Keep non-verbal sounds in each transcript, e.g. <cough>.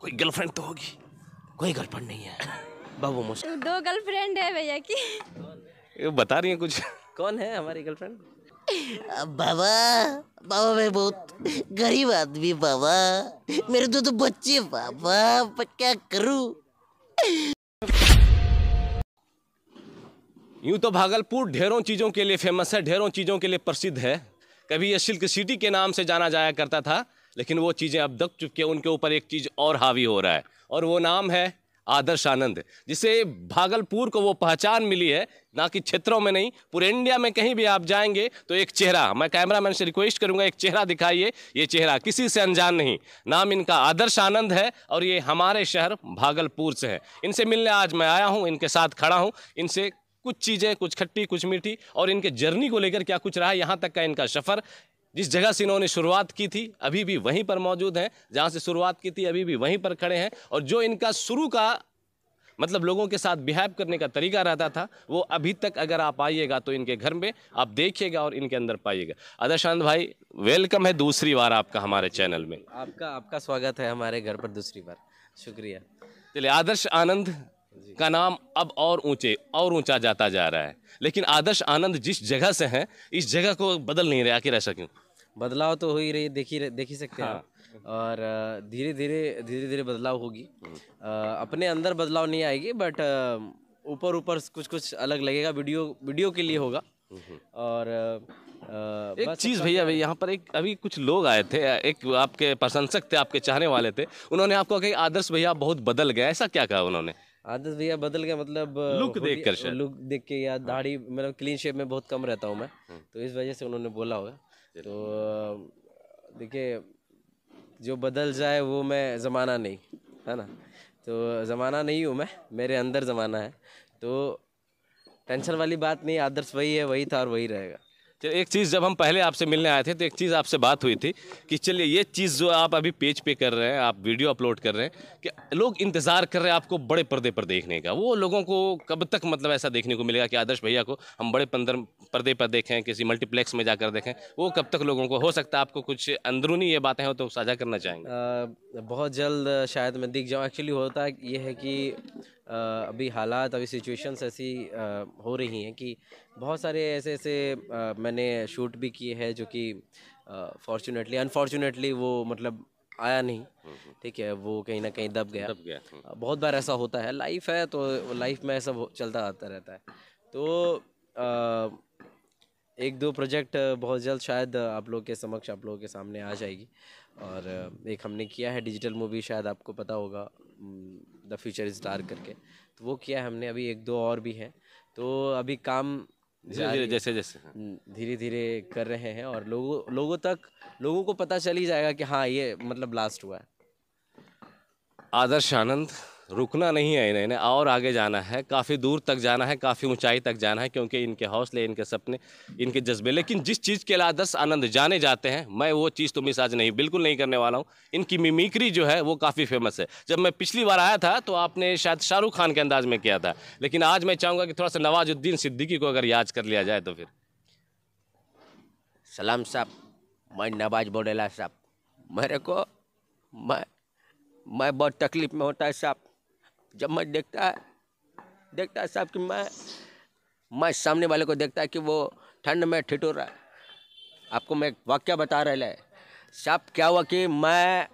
कोई गर्लफ्रेंड तो होगी कोई गर्लफ्रेंड नहीं है बाबू मुझे तो दो गर्लफ्रेंड है भैया की ये बता रही है कुछ कौन है हमारी गर्लफ्रेंड बाबा बाबा मैं बहुत गरीब आदमी बाबा मेरे दो तो बच्चे बाबा मैं क्या करूं यूं तो भागलपुर ढेरों चीज़ों के लिए फेमस है ढेरों चीज़ों के लिए प्रसिद्ध है कभी ये सिल्क सिटी के नाम से जाना जाया करता था लेकिन वो चीज़ें अब दब चुकी हैं उनके ऊपर एक चीज़ और हावी हो रहा है और वो नाम है आदर्श आनंद जिसे भागलपुर को वो पहचान मिली है ना कि क्षेत्रों में नहीं पूरे इंडिया में कहीं भी आप जाएंगे तो एक चेहरा मैं कैमरा मैन से रिक्वेस्ट करूंगा एक चेहरा दिखाइए ये चेहरा किसी से अनजान नहीं नाम इनका आदर्श आनंद है और ये हमारे शहर भागलपुर से है इनसे मिलने आज मैं आया हूँ इनके साथ खड़ा हूँ इनसे कुछ चीज़ें कुछ खट्टी कुछ मीठी और इनके जर्नी को लेकर क्या कुछ रहा यहाँ तक का इनका सफ़र जिस जगह से इन्होंने शुरुआत की थी अभी भी वहीं पर मौजूद हैं जहाँ से शुरुआत की थी अभी भी वहीं पर खड़े हैं और जो इनका शुरू का मतलब लोगों के साथ बिहेव करने का तरीका रहता था वो अभी तक अगर आप आइएगा तो इनके घर में आप देखिएगा और इनके अंदर पाइएगा आदर्शानंद भाई वेलकम है दूसरी बार आपका हमारे चैनल में आपका आपका स्वागत है हमारे घर पर दूसरी बार शुक्रिया चलिए आदर्श आनंद का नाम अब और ऊंचे और ऊंचा जाता जा रहा है लेकिन आदर्श आनंद जिस जगह से हैं इस जगह को बदल नहीं रहे आखिर ऐसा क्यों बदलाव तो हो ही रही देखी ही देख ही सकते हैं हाँ। और धीरे धीरे धीरे धीरे बदलाव होगी हम्म। अपने अंदर बदलाव नहीं आएगी बट ऊपर ऊपर कुछ कुछ अलग लगेगा वीडियो वीडियो के लिए होगा हम्म। और आ, एक चीज़ भैया भैया यहाँ पर एक अभी कुछ लोग आए थे एक आपके प्रशंसक थे आपके चाहने वाले थे उन्होंने आपको कहा आदर्श भैया बहुत बदल गए ऐसा क्या कहा उन्होंने आदर्श भैया बदल गया मतलब लुक देख कर लुक देख के या हाँ। दाढ़ी मतलब क्लीन शेप में बहुत कम रहता हूँ मैं हाँ। तो इस वजह से उन्होंने बोला होगा तो देखिए जो बदल जाए वो मैं ज़माना नहीं है ना तो ज़माना नहीं हूँ मैं मेरे अंदर ज़माना है तो टेंशन वाली बात नहीं आदर्श वही है वही था और वही रहेगा चलिए एक चीज़ जब हम पहले आपसे मिलने आए थे तो एक चीज़ आपसे बात हुई थी कि चलिए ये चीज़ जो आप अभी पेज पे कर रहे हैं आप वीडियो अपलोड कर रहे हैं कि लोग इंतज़ार कर रहे हैं आपको बड़े पर्दे पर देखने का वो लोगों को कब तक मतलब ऐसा देखने को मिलेगा कि आदर्श भैया को हम बड़े पंदर पर्दे पर देखें किसी मल्टीप्लेक्स में जाकर देखें वो कब तक लोगों को हो सकता है आपको कुछ अंदरूनी ये बातें हो तो साझा करना चाहेंगे बहुत जल्द शायद मैं दिख जाऊँ एक्चुअली होता ये है कि अभी हालात अभी सिचुएशंस ऐसी हो रही हैं कि बहुत सारे ऐसे ऐसे मैंने शूट भी किए हैं जो कि फॉर्चुनेटली अनफॉर्चुनेटली वो मतलब आया नहीं हम्म, हम्म। ठीक है वो कहीं ना कहीं दब गया दब गया हम्म। बहुत बार ऐसा होता है लाइफ है तो लाइफ में ऐसा चलता आता रहता है तो आ, एक दो प्रोजेक्ट बहुत जल्द शायद आप लोग के समक्ष आप लोगों के सामने आ जाएगी और एक हमने किया है डिजिटल मूवी शायद आपको पता होगा द फ्यूचर इज़ डार्क करके तो वो किया है हमने अभी एक दो और भी हैं तो अभी काम धीरे जैसे जैसे हाँ। हम्म, धीरे धीरे कर रहे हैं और लोगों लोगों तक लोगों को पता चल ही जाएगा कि हाँ ये मतलब लास्ट हुआ है आदर्श आनंद रुकना नहीं है इन्हें इन्हें और आगे जाना है काफ़ी दूर तक जाना है काफ़ी ऊंचाई तक जाना है क्योंकि इनके हौसले इनके सपने इनके जज्बे लेकिन जिस चीज़ के लादस आनंद जाने जाते हैं मैं वो चीज़ तो मिस आज नहीं बिल्कुल नहीं करने वाला हूँ इनकी मिमिक्री जो है वो काफ़ी फेमस है जब मैं पिछली बार आया था तो आपने शायद शाहरुख खान के अंदाज में किया था लेकिन आज मैं चाहूँगा कि थोड़ा सा नवाजुद्दीन सिद्दीकी को अगर याद कर लिया जाए तो फिर सलाम साहब मैं नवाज बोडेला साहब मेरे को मैं मैं बहुत तकलीफ में होता है साहब जब मैं देखता है देखता है साहब कि मैं मैं सामने वाले को देखता है कि वो ठंड में ठिठुर रहा है आपको मैं वाक्य बता रहे है साहब क्या हुआ कि मैं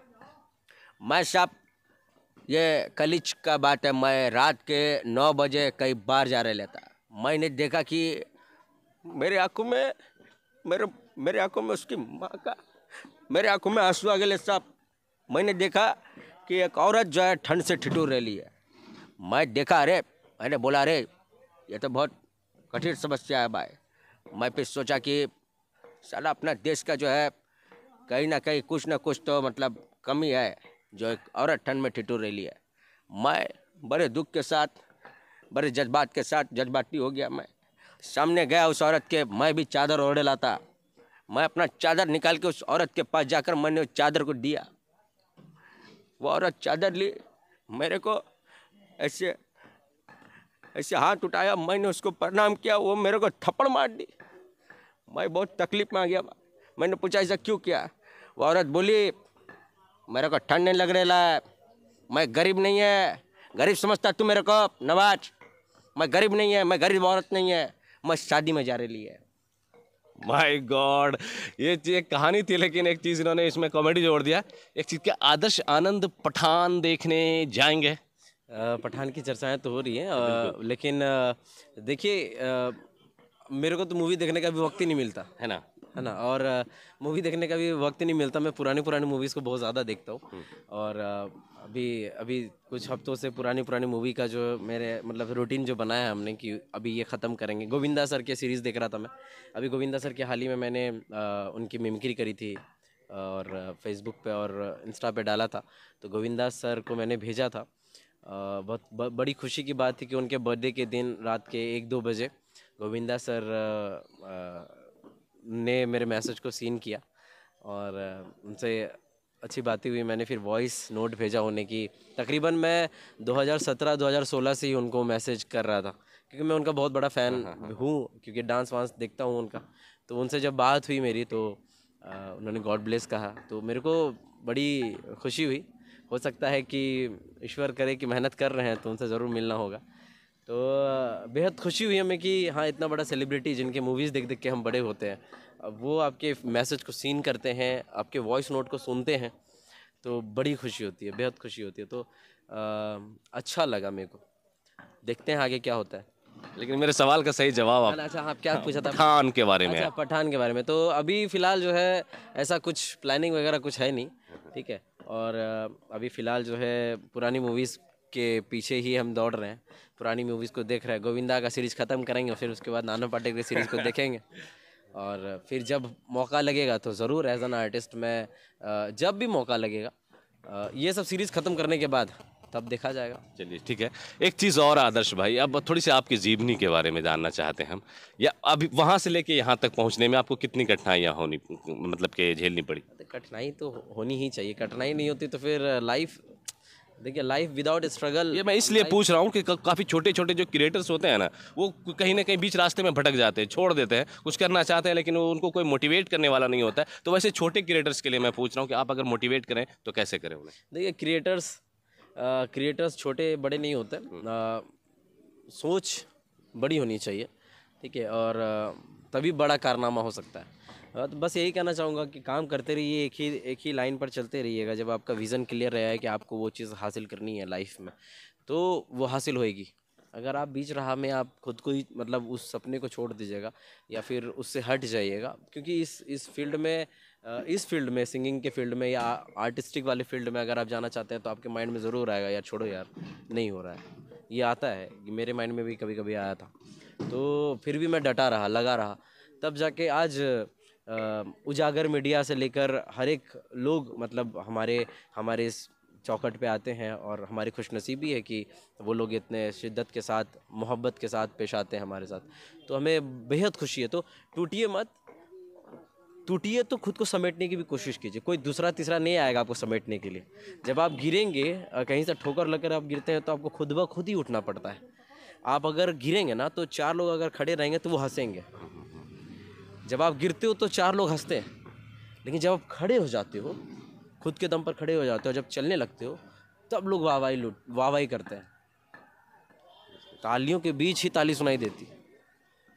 मैं साहब ये कलिच का बात है मैं रात के नौ बजे कई बार जा रहे लेता मैंने देखा कि मेरे आँखों में मेरे मेरे आँखों में उसकी माँ का मेरे आँखों में आंसू आ गए साहब मैंने देखा कि एक औरत जो है ठंड से ठिठुर रह ली है मैं देखा अरे मैंने बोला अरे ये तो बहुत कठिन समस्या है भाई मैं फिर सोचा कि साला अपना देश का जो है कहीं ना कहीं कुछ ना कुछ तो मतलब कमी है जो एक औरत ठंड में ठिठुर रही है मैं बड़े दुख के साथ बड़े जज्बात के साथ जज्बाती हो गया मैं सामने गया उस औरत के मैं भी चादर ओढ़े लाता मैं अपना चादर निकाल के उस औरत के पास जाकर मैंने उस चादर को दिया वो औरत चादर ली मेरे को ऐसे ऐसे हाथ उठाया मैंने उसको प्रणाम किया वो मेरे को थप्पड़ मार दी मैं बहुत तकलीफ में आ गया मैंने पूछा ऐसा क्यों किया वो औरत बोली मेरे को ठंड नहीं लग रहा है मैं गरीब नहीं है गरीब समझता तू मेरे को नवाज मैं गरीब नहीं है मैं गरीब औरत नहीं है मैं शादी में जा रही है माई गॉड ये एक कहानी थी लेकिन एक चीज़ इन्होंने इसमें कॉमेडी जोड़ दिया एक चीज़ के आदर्श आनंद पठान देखने जाएंगे पठान की चर्चाएं तो हो रही हैं हाँ, लेकिन देखिए मेरे को तो मूवी देखने का भी वक्त ही नहीं मिलता है ना है ना और मूवी देखने का भी वक्त ही नहीं मिलता मैं पुरानी पुरानी मूवीज़ को बहुत ज़्यादा देखता हूँ हम्म। और अभी अभी कुछ हफ्तों से पुरानी पुरानी मूवी का जो मेरे मतलब रूटीन जो बनाया हमने कि अभी ये ख़त्म करेंगे गोविंदा सर के सीरीज़ देख रहा था मैं अभी गोविंदा सर के हाल ही में मैंने उनकी मिमिक्री करी थी और फेसबुक पे और इंस्टा पे डाला था तो गोविंदा सर को मैंने भेजा था बहुत बड़ी खुशी की बात थी कि उनके बर्थडे के दिन रात के एक दो बजे गोविंदा सर ने मेरे मैसेज को सीन किया और उनसे अच्छी बातें हुई मैंने फिर वॉइस नोट भेजा होने की तकरीबन मैं 2017-2016 से ही उनको मैसेज कर रहा था क्योंकि मैं उनका बहुत बड़ा फ़ैन हाँ, हाँ, हाँ। हूँ क्योंकि डांस वांस देखता हूँ उनका तो उनसे जब बात हुई मेरी तो उन्होंने गॉड ब्लेस कहा तो मेरे को बड़ी खुशी हुई हो सकता है कि ईश्वर करे कि मेहनत कर रहे हैं तो उनसे ज़रूर मिलना होगा तो बेहद खुशी हुई हमें कि हाँ इतना बड़ा सेलिब्रिटी जिनके मूवीज़ देख देख के हम बड़े होते हैं वो आपके मैसेज को सीन करते हैं आपके वॉइस नोट को सुनते हैं तो बड़ी खुशी होती है बेहद खुशी होती है तो आ, अच्छा लगा मेरे को देखते हैं आगे क्या होता है लेकिन मेरे सवाल का सही जवाब आप अच्छा हाँ, आप क्या पूछा था पठान के बारे में अच्छा पठान के बारे में तो अभी फ़िलहाल जो है ऐसा कुछ प्लानिंग वगैरह कुछ है नहीं ठीक है और अभी फ़िलहाल जो है पुरानी मूवीज़ के पीछे ही हम दौड़ रहे हैं पुरानी मूवीज़ को देख रहे हैं गोविंदा का सीरीज़ ख़त्म करेंगे और फिर उसके बाद नाना पाटेकर सीरीज़ को देखेंगे और फिर जब मौका लगेगा तो ज़रूर एज एन आर्टिस्ट मैं जब भी मौका लगेगा ये सब सीरीज़ ख़त्म करने के बाद तब देखा जाएगा चलिए ठीक है एक चीज़ और आदर्श भाई अब थोड़ी सी आपकी जीवनी के बारे में जानना चाहते हैं हम या अभी वहाँ से लेके यहाँ तक पहुँचने में आपको कितनी कठिनाइयाँ होनी मतलब के झेलनी पड़ी कठिनाई तो होनी ही चाहिए कठिनाई नहीं होती तो फिर लाइफ देखिए लाइफ विदाउट स्ट्रगल ये मैं इसलिए पूछ रहा हूँ कि काफ़ी छोटे छोटे जो क्रिएटर्स होते हैं ना वो कहीं ना कहीं बीच रास्ते में भटक जाते हैं छोड़ देते हैं कुछ करना चाहते हैं लेकिन वो उनको कोई मोटिवेट करने वाला नहीं होता है तो वैसे छोटे क्रिएटर्स के लिए मैं पूछ रहा हूँ कि आप अगर मोटिवेट करें तो कैसे करें उन्हें देखिए क्रिएटर्स क्रिएटर्स छोटे बड़े नहीं होते आ, सोच बड़ी होनी चाहिए ठीक है और तभी बड़ा कारनामा हो सकता है तो बस यही कहना चाहूँगा कि काम करते रहिए एक ही एक ही लाइन पर चलते रहिएगा जब आपका विज़न क्लियर रहा है कि आपको वो चीज़ हासिल करनी है लाइफ में तो वो हासिल होएगी अगर आप बीच रहा में आप खुद को ही मतलब उस सपने को छोड़ दीजिएगा या फिर उससे हट जाइएगा क्योंकि इस इस फील्ड में इस फील्ड में सिंगिंग के फील्ड में या आर्टिस्टिक वाले फील्ड में अगर आप जाना चाहते हैं तो आपके माइंड में ज़रूर आएगा यार छोड़ो यार नहीं हो रहा है ये आता है मेरे माइंड में भी कभी कभी आया था तो फिर भी मैं डटा रहा लगा रहा तब जाके आज उजागर मीडिया से लेकर हर एक लोग मतलब हमारे हमारे इस चौकट पे आते हैं और हमारी खुशनसीबी है कि वो लोग इतने शिद्दत के साथ मोहब्बत के साथ पेश आते हैं हमारे साथ तो हमें बेहद खुशी है तो टूटिए मत टूटिए तो खुद को समेटने की भी कोशिश कीजिए कोई दूसरा तीसरा नहीं आएगा आपको समेटने के लिए जब आप गिरेंगे कहीं से ठोकर लगकर आप गिरते हैं तो आपको खुद ब खुद ही उठना पड़ता है आप अगर गिरेंगे ना तो चार लोग अगर खड़े रहेंगे तो वो हंसेंगे जब आप गिरते हो तो चार लोग हंसते हैं लेकिन जब आप खड़े हो जाते हो खुद के दम पर खड़े हो जाते हो जब चलने लगते हो तब लोग वाहवाही लुट वाहवाही करते हैं तालियों के बीच ही ताली सुनाई देती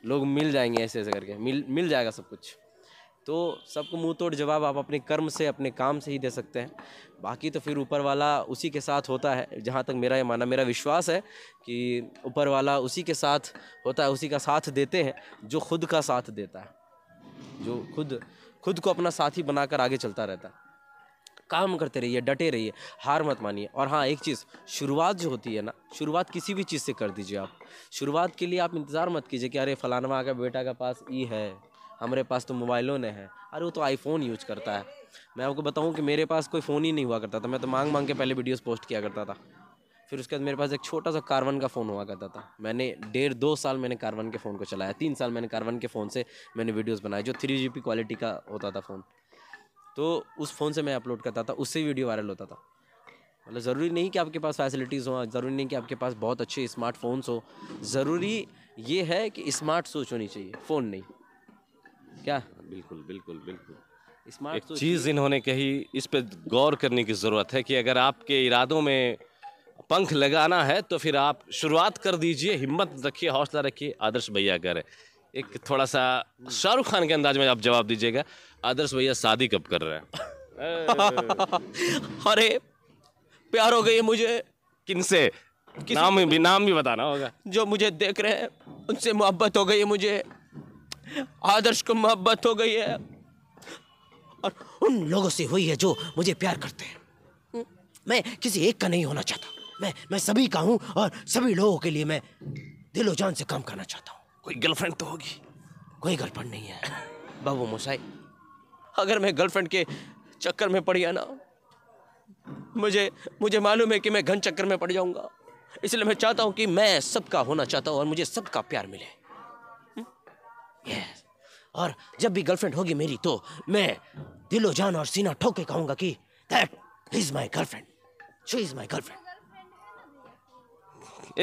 लोग मिल जाएंगे ऐसे ऐसे करके मिल मिल जाएगा सब कुछ तो सबको मुंह तोड़ जवाब आप अपने कर्म से अपने काम से ही दे सकते हैं बाकी तो फिर ऊपर वाला उसी के साथ होता है जहाँ तक मेरा ये माना मेरा विश्वास है कि ऊपर वाला उसी के साथ होता है उसी का साथ देते हैं जो खुद का साथ देता है जो खुद खुद को अपना साथी बनाकर आगे चलता रहता है काम करते रहिए डटे रहिए हार मत मानिए और हाँ एक चीज़ शुरुआत जो होती है ना शुरुआत किसी भी चीज़ से कर दीजिए आप शुरुआत के लिए आप इंतज़ार मत कीजिए कि अरे फलानवा का बेटा का पास ई है हमारे पास तो मोबाइलों ने है अरे वो तो आईफोन यूज करता है मैं आपको बताऊँ कि मेरे पास कोई फ़ोन ही नहीं हुआ करता था मैं तो मांग मांग के पहले वीडियोस पोस्ट किया करता था फिर उसके बाद मेरे पास एक छोटा सा कार्बन का फ़ोन हुआ करता था मैंने डेढ़ दो साल मैंने कार्बन के फ़ोन को चलाया तीन साल मैंने कार्बन के फ़ोन से मैंने वीडियोज़ बनाए जो थ्री जी क्वालिटी का होता था फ़ोन तो उस फ़ोन से मैं अपलोड करता था उससे वीडियो वायरल होता था मतलब ज़रूरी नहीं कि आपके पास फैसिलिटीज़ हों ज़रूरी नहीं कि आपके पास बहुत अच्छे स्मार्टफोन्स हो ज़रूरी ये है कि स्मार्ट सोच होनी चाहिए फ़ोन नहीं क्या बिल्कुल बिल्कुल बिल्कुल एक तो चीज़ इन्होंने कही इस पे गौर करने की ज़रूरत है कि अगर आपके इरादों में पंख लगाना है तो फिर आप शुरुआत कर दीजिए हिम्मत रखिए हौसला रखिए आदर्श भैया कर एक थोड़ा सा शाहरुख खान के अंदाज में आप जवाब दीजिएगा आदर्श भैया शादी कब कर रहे हैं <laughs> अरे प्यार हो गई मुझे किन से नाम भी नाम भी बताना होगा जो मुझे देख रहे हैं उनसे मोहब्बत हो गई मुझे आदर्श को मोहब्बत हो गई है और उन लोगों से हुई है जो मुझे प्यार करते हैं हम्म। मैं किसी एक का नहीं होना चाहता मैं मैं सभी का हूं और सभी लोगों के लिए मैं दिलो जान से काम करना चाहता हूं कोई गर्लफ्रेंड तो होगी कोई गर्लफ्रेंड नहीं है <coughs> बाबू मोसाई अगर मैं गर्लफ्रेंड के चक्कर में पड़ गया ना मुझे मुझे मालूम है कि मैं घन चक्कर में पड़ जाऊंगा इसलिए मैं चाहता हूँ कि मैं सबका होना चाहता हूँ और मुझे सबका प्यार मिले yes. और जब भी गर्लफ्रेंड होगी मेरी तो मैं दिलो जान और सीना ठोक के कहूंगा कि that is my girlfriend she is my girlfriend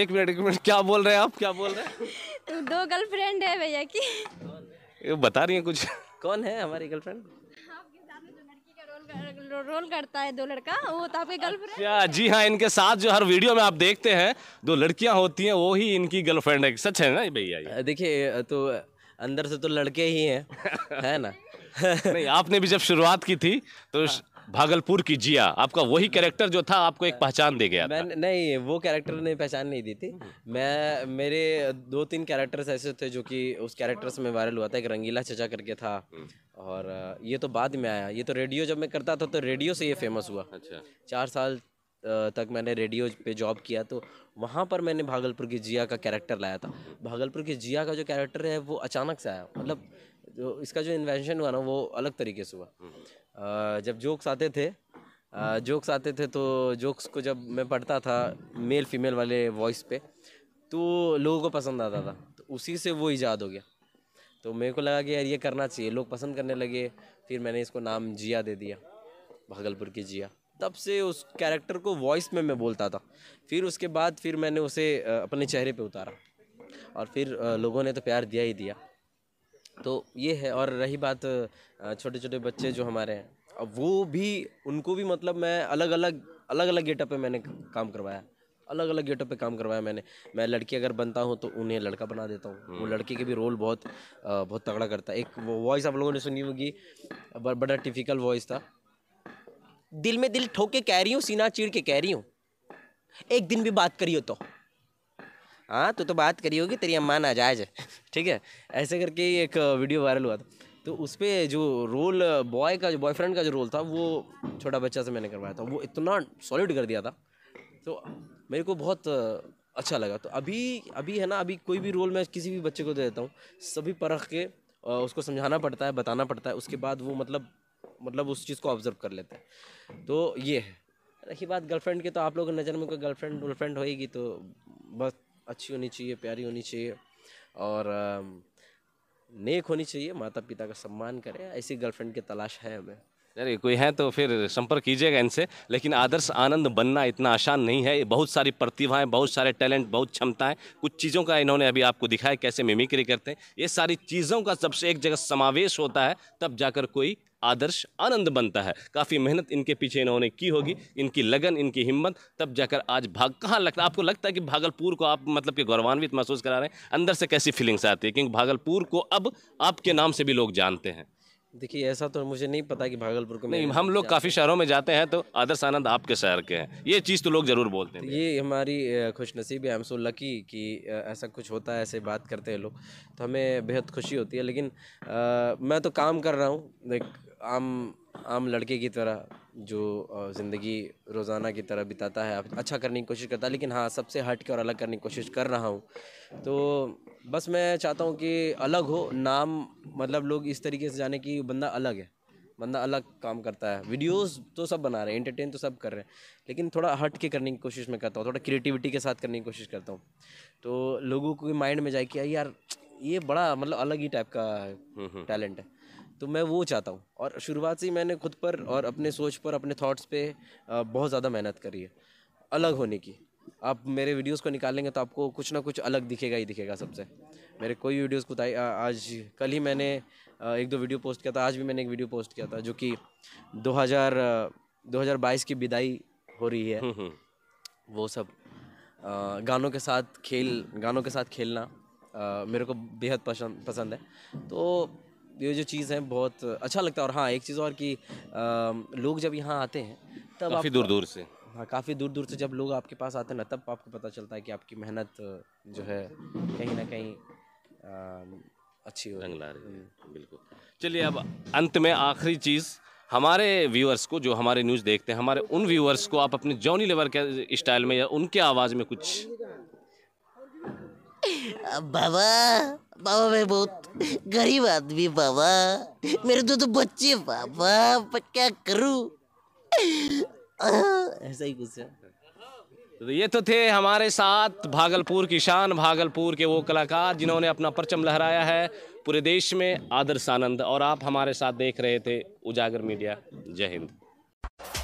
एक मिनट एक मिनट क्या बोल रहे हैं आप क्या बोल रहे हैं तो दो गर्लफ्रेंड है भैया की ये बता रही है कुछ कौन है हमारी गर्लफ्रेंड रोल करता है दो लड़का वो तो आपके गर्लफ्रेंड अच्छा, जी हाँ इनके साथ जो हर वीडियो में आप देखते हैं दो लड़कियां होती हैं वो ही इनकी गर्लफ्रेंड है सच है ना भैया देखिए तो अंदर से तो लड़के ही हैं है ना नहीं आपने भी जब शुरुआत की थी तो भागलपुर की जिया आपका वही कैरेक्टर जो था आपको एक पहचान दे गया मैं नहीं वो कैरेक्टर ने पहचान नहीं दी थी हम्म। मैं मेरे दो तीन कैरेक्टर्स ऐसे थे जो कि उस कैरेक्टर्स में वायरल हुआ था एक रंगीला चचा करके था हम्म। और ये तो बाद में आया ये तो रेडियो जब मैं करता था तो रेडियो से ये फेमस हुआ अच्छा चार साल तक मैंने रेडियो पे जॉब किया तो वहाँ पर मैंने भागलपुर की जिया का कैरेक्टर लाया था भागलपुर की जिया का जो कैरेक्टर है वो अचानक से आया मतलब जो इसका जो इन्वेंशन हुआ ना वो अलग तरीके से हुआ जब जोक्स आते थे जोक्स आते थे तो जोक्स को जब मैं पढ़ता था मेल फीमेल वाले वॉइस पे तो लोगों को पसंद आता था तो उसी से वो ईजाद हो गया तो मेरे को लगा कि यार ये करना चाहिए लोग पसंद करने लगे फिर मैंने इसको नाम जिया दे दिया भागलपुर की जिया तब से उस कैरेक्टर को वॉइस में मैं बोलता था फिर उसके बाद फिर मैंने उसे अपने चेहरे पे उतारा और फिर लोगों ने तो प्यार दिया ही दिया तो ये है और रही बात छोटे छोटे बच्चे जो हमारे हैं अब वो भी उनको भी मतलब मैं अलग अलग अलग अलग गेटअप पे मैंने काम करवाया अलग अलग गेटअप पे काम करवाया मैंने मैं लड़की अगर बनता हूँ तो उन्हें लड़का बना देता हूँ वो हम्म। लड़के के भी रोल बहुत बहुत तगड़ा करता है एक वॉइस आप लोगों ने सुनी होगी बड़ा टिफिकल वॉइस था दिल में दिल ठोक के कह रही हूँ सीना चीड़ के कह रही हूँ एक दिन भी बात करी हो तो हाँ तो तो बात करी होगी तेरी अम्मा नाजायज है <laughs> ठीक है ऐसे करके एक वीडियो वायरल हुआ था तो उस पर जो रोल बॉय का जो बॉयफ्रेंड का जो रोल था वो छोटा बच्चा से मैंने करवाया था वो इतना सॉलिड कर दिया था तो मेरे को बहुत अच्छा लगा तो अभी अभी है ना अभी कोई भी रोल मैं किसी भी बच्चे को दे देता हूँ सभी परख के उसको समझाना पड़ता है बताना पड़ता है उसके बाद वो मतलब मतलब उस चीज़ को ऑब्जर्व कर लेते हैं तो ये है रही बात गर्लफ्रेंड की तो आप लोगों की नज़र में कोई गर्लफ्रेंड वर्लफ्रेंड होएगी तो बस अच्छी होनी चाहिए प्यारी होनी चाहिए और नेक होनी चाहिए माता पिता का सम्मान करें ऐसी गर्लफ्रेंड की तलाश है हमें अरे कोई है तो फिर संपर्क कीजिएगा इनसे लेकिन आदर्श आनंद बनना इतना आसान नहीं है बहुत सारी प्रतिभाएं बहुत सारे टैलेंट बहुत क्षमताएं कुछ चीज़ों का इन्होंने अभी आपको दिखाया कैसे मिमिक्री करते हैं ये सारी चीज़ों का सबसे एक जगह समावेश होता है तब जाकर कोई आदर्श आनंद बनता है काफ़ी मेहनत इनके पीछे इन्होंने की होगी इनकी लगन इनकी हिम्मत तब जाकर आज भाग कहाँ लगता है आपको लगता है कि भागलपुर को आप मतलब कि गौरवान्वित महसूस करा रहे हैं अंदर से कैसी फीलिंग्स आती है क्योंकि भागलपुर को अब आपके नाम से भी लोग जानते हैं देखिए ऐसा तो मुझे नहीं पता कि भागलपुर को नहीं हम लोग काफ़ी शहरों में जाते हैं तो आदर्श आनंद आपके शहर के हैं ये चीज़ तो लोग ज़रूर बोलते हैं तो ये हमारी खुशनसीब है आई एम सो लकी कि ऐसा कुछ होता है ऐसे बात करते हैं लोग तो हमें बेहद खुशी होती है लेकिन आ, मैं तो काम कर रहा हूँ देख आम आम लड़के की तरह जो ज़िंदगी रोज़ाना की तरह बिताता है अच्छा करने की कोशिश करता है लेकिन हाँ सबसे हट के और अलग करने की कोशिश कर रहा हूँ तो बस मैं चाहता हूँ कि अलग हो नाम मतलब लोग इस तरीके से जाने कि बंदा अलग है बंदा अलग काम करता है वीडियोस तो सब बना रहे हैं एंटरटेन तो सब कर रहे हैं लेकिन थोड़ा हट के करने की कोशिश मैं करता हूँ थोड़ा क्रिएटिविटी के साथ करने की कोशिश करता हूँ तो लोगों को माइंड में जाए कि यार ये बड़ा मतलब अलग ही टाइप का टैलेंट हम्म, हम्म। है तो मैं वो चाहता हूँ और शुरुआत से ही मैंने खुद पर और अपने सोच पर अपने थॉट्स पे बहुत ज़्यादा मेहनत करी है अलग होने की आप मेरे वीडियोस को निकालेंगे तो आपको कुछ ना कुछ अलग दिखेगा ही दिखेगा सबसे मेरे कोई वीडियोस को आज कल ही मैंने एक दो वीडियो पोस्ट किया था आज भी मैंने एक वीडियो पोस्ट किया था जो कि 2000 2022 की विदाई हो रही है हम्म, हम्म। वो सब गानों के साथ खेल गानों के साथ खेलना मेरे को बेहद पसंद पसंद है तो ये जो चीज़ है बहुत अच्छा लगता है और हाँ एक चीज़ और कि लोग जब यहाँ आते हैं तब काफ़ी दूर दूर से हाँ काफ़ी दूर दूर से जब लोग आपके पास आते हैं ना तब आपको पता चलता है कि आपकी मेहनत जो है कहीं ना कहीं आ, अच्छी हो रंग ला रही है हम्म। बिल्कुल चलिए अब अंत में आखिरी चीज़ हमारे व्यूअर्स को जो हमारे न्यूज़ देखते हैं हमारे उन व्यूअर्स को आप अपने जॉनी लेवर के स्टाइल में या उनके आवाज़ में कुछ बाबा बाबा मैं बहुत गरीब आदमी बाबा मेरे दो तो, तो बच्चे बाबा पर क्या करूं ऐसा ही कुछ तो ये तो थे हमारे साथ भागलपुर की शान भागलपुर के वो कलाकार जिन्होंने अपना परचम लहराया है पूरे देश में आदर्श आनंद और आप हमारे साथ देख रहे थे उजागर मीडिया जय हिंद